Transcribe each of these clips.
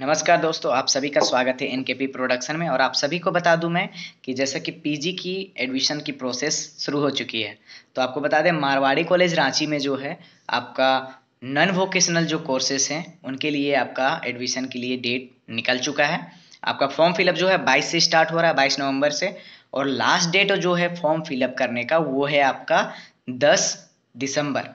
नमस्कार दोस्तों आप सभी का स्वागत है एनकेपी प्रोडक्शन में और आप सभी को बता दूं मैं कि जैसा कि पीजी की एडमिशन की प्रोसेस शुरू हो चुकी है तो आपको बता दें मारवाड़ी कॉलेज रांची में जो है आपका नॉन वोकेशनल जो कोर्सेस हैं उनके लिए आपका एडमिशन के लिए डेट निकल चुका है आपका फॉर्म फिलअप जो है बाईस से स्टार्ट हो रहा है बाईस नवम्बर से और लास्ट डेट जो है फॉर्म फिलअप करने का वो है आपका दस दिसंबर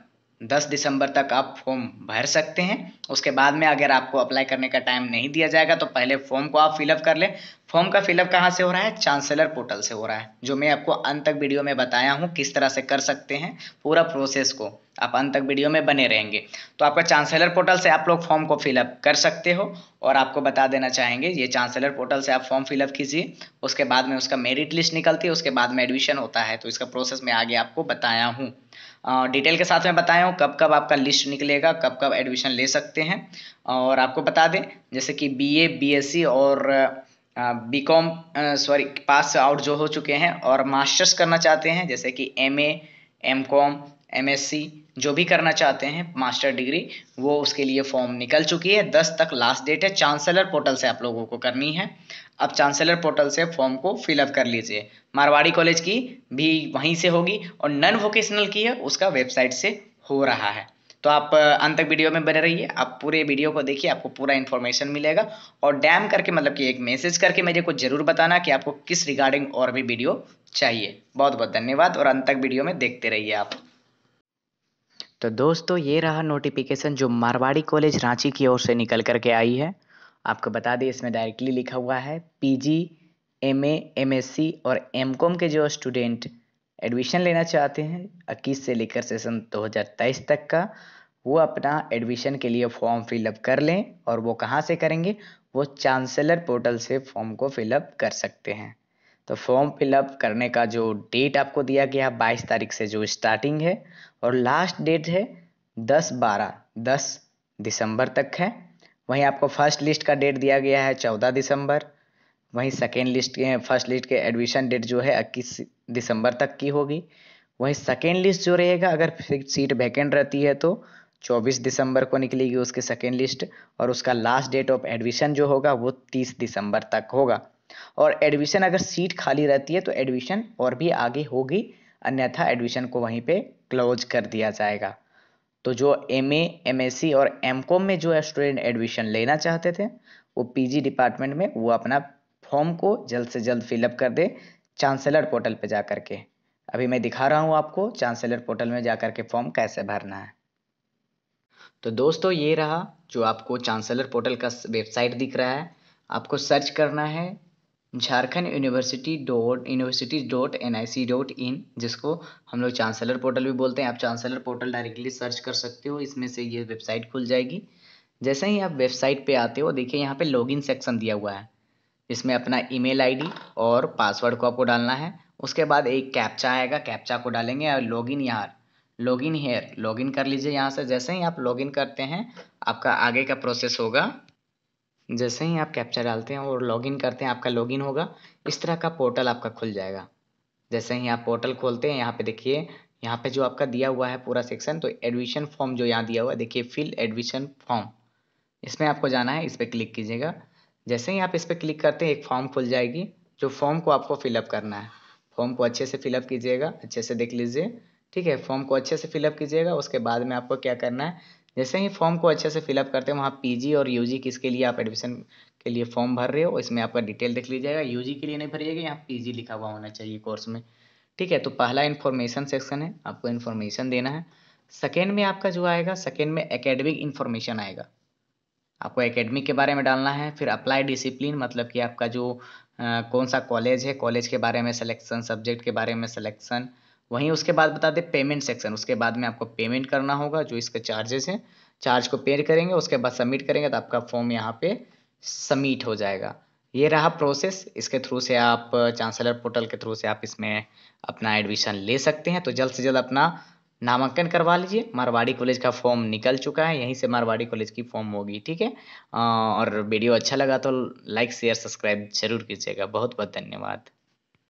दस दिसंबर तक आप फॉर्म भर सकते हैं उसके बाद में अगर आपको अप्लाई करने का टाइम नहीं दिया जाएगा तो पहले फॉर्म को आप फिलअप कर लें फॉर्म का फिलअप कहाँ से हो रहा है चांसलर पोर्टल से हो रहा है जो मैं आपको अंत तक वीडियो में बताया हूँ किस तरह से कर सकते हैं पूरा प्रोसेस को आप अंत तक वीडियो में बने रहेंगे तो आपका चांसलर पोर्टल से आप लोग फॉर्म को फिलअप कर सकते हो और आपको बता देना चाहेंगे ये चांसलर पोर्टल से आप फॉर्म फिलअप कीजिए उसके बाद में उसका मेरिट लिस्ट निकलती है उसके बाद में एडमिशन होता है तो इसका प्रोसेस मैं आगे आपको बताया हूँ डिटेल के साथ में बताया हूँ कब कब आपका लिस्ट निकलेगा कब कब एडमिशन ले सकते हैं और आपको बता दें जैसे कि B A B S C और B com sorry pass out जो हो चुके हैं और मास्टर्स करना चाहते हैं जैसे कि M A M com M S C जो भी करना चाहते हैं मास्टर डिग्री वो उसके लिए फॉर्म निकल चुकी है दस तक लास्ट डेट है चांसलर पोर्टल से आप लोगों को करनी है अब चांसलर पोर्टल से फॉर्म को फिलअप कर लीजिए मारवाड़ी कॉलेज की भी वहीं से होगी और नन वोकेशनल की है उसका वेबसाइट से हो रहा है तो आप अंत तक वीडियो में बने रहिए आप पूरे वीडियो को देखिए आपको पूरा इन्फॉर्मेशन मिलेगा और डैम करके मतलब कि एक मैसेज करके मेरे को जरूर बताना कि आपको किस रिगार्डिंग और भी वीडियो चाहिए बहुत बहुत धन्यवाद और अंत तक वीडियो में देखते रहिए आप तो दोस्तों ये रहा नोटिफिकेशन जो मारवाड़ी कॉलेज रांची की ओर से निकल करके आई है आपको बता दें इसमें डायरेक्टली लिखा हुआ है एम एस सी और कॉम के जो स्टूडेंट एडमिशन लेना चाहते हैं इक्कीस से लेकर सेशन 2023 तक का वो अपना एडमिशन के लिए फॉर्म फिलअप कर लें और वो कहाँ से करेंगे वो चांसलर पोर्टल से फॉर्म को फिलअप कर सकते हैं तो फॉर्म फिलअप करने का जो डेट आपको दिया गया है बाईस तारीख से जो स्टार्टिंग है और लास्ट डेट है दस बारह दस दिसंबर तक है वहीं आपको फर्स्ट लिस्ट का डेट दिया गया है चौदह दिसंबर वहीं सेकेंड लिस्ट के फर्स्ट लिस्ट के एडमिशन डेट जो है इक्कीस दिसंबर तक की होगी वहीं सेकेंड लिस्ट जो रहेगा अगर सीट वैकेंट रहती है तो 24 दिसंबर को निकलेगी उसकी सेकेंड लिस्ट और उसका लास्ट डेट ऑफ एडमिशन जो होगा वो 30 दिसंबर तक होगा और एडमिशन अगर सीट खाली रहती है तो एडमिशन और भी आगे होगी अन्यथा एडमिशन को वहीं पे क्लोज कर दिया जाएगा तो जो एम एमएससी और एम में जो स्टूडेंट एडमिशन लेना चाहते थे वो पी डिपार्टमेंट में वो अपना फॉर्म को जल्द से जल्द फिलअप कर दें चांसलर पोर्टल पर जा कर के अभी मैं दिखा रहा हूँ आपको चांसलर पोर्टल में जा कर के फॉर्म कैसे भरना है तो दोस्तों ये रहा जो आपको चांसलर पोर्टल का वेबसाइट दिख रहा है आपको सर्च करना है Jharkhand university dot university dot N I C dot in जिसको हम लोग चांसलर पोर्टल भी बोलते हैं आप चांसलर पोर्टल डायरेक्टली सर्च कर सकते हो इसमें से ये वेबसाइट खुल जाएगी जैसे ही आप वेबसाइट पे आते हो देखिए यहाँ पे लॉगिन सेक्शन दिया हुआ है इसमें अपना ईमेल आईडी और पासवर्ड को आपको डालना है उसके बाद एक कैप्चा आएगा कैप्चा को डालेंगे और लॉग यार यहाँ लॉगिन हेयर इन कर लीजिए यहाँ से जैसे ही आप लॉगिन करते हैं आपका आगे का प्रोसेस होगा जैसे ही आप कैप्चा डालते हैं और लॉगिन करते हैं आपका लॉगिन होगा इस तरह का पोर्टल आपका खुल जाएगा जैसे ही आप पोर्टल खोलते हैं यहाँ पे देखिए यहाँ पे जो आपका दिया हुआ है पूरा सेक्शन तो एडमिशन फॉर्म जो यहाँ दिया हुआ है देखिए फिल एडमिशन फॉर्म इसमें आपको जाना है इस पर क्लिक कीजिएगा जैसे ही आप इस पर क्लिक करते हैं एक फॉर्म खुल जाएगी जो फॉर्म को आपको फिलअप करना है फॉर्म को अच्छे से फिलअप कीजिएगा अच्छे से देख लीजिए ठीक है फॉर्म को अच्छे से फिलअप कीजिएगा उसके बाद में आपको क्या करना है जैसे ही फॉर्म को अच्छे से फिलअप करते हैं वहाँ पीजी और यूजी किसके लिए आप एडमिशन के लिए फॉर्म भर रहे हो इसमें आपका डिटेल देख लीजिएगा यूजी के लिए नहीं भरिएगा यहाँ पीजी लिखा हुआ होना चाहिए कोर्स में ठीक है तो पहला इन्फॉर्मेशन सेक्शन है आपको इन्फॉर्मेशन देना है सेकेंड में आपका जो आएगा सेकेंड में एकेडमिक इन्फॉर्मेशन आएगा आपको एकेडमिक के बारे में डालना है फिर अप्लाई डिसिप्लिन मतलब कि आपका जो आ, कौन सा कॉलेज है कॉलेज के बारे में सिलेक्शन सब्जेक्ट के बारे में सिलेक्शन वहीं उसके बाद बता दें पेमेंट सेक्शन उसके बाद में आपको पेमेंट करना होगा जो इसके चार्जेस हैं चार्ज को पेड करेंगे उसके बाद सबमिट करेंगे तो आपका फॉर्म यहाँ पे सबमिट हो जाएगा ये रहा प्रोसेस इसके थ्रू से आप चांसलर पोर्टल के थ्रू से आप इसमें अपना एडमिशन ले सकते हैं तो जल्द से जल्द अपना नामांकन करवा लीजिए मारवाड़ी कॉलेज का फॉर्म निकल चुका है यहीं से मारवाड़ी कॉलेज की फॉर्म होगी ठीक है और वीडियो अच्छा लगा तो लाइक शेयर सब्सक्राइब जरूर कीजिएगा बहुत बहुत धन्यवाद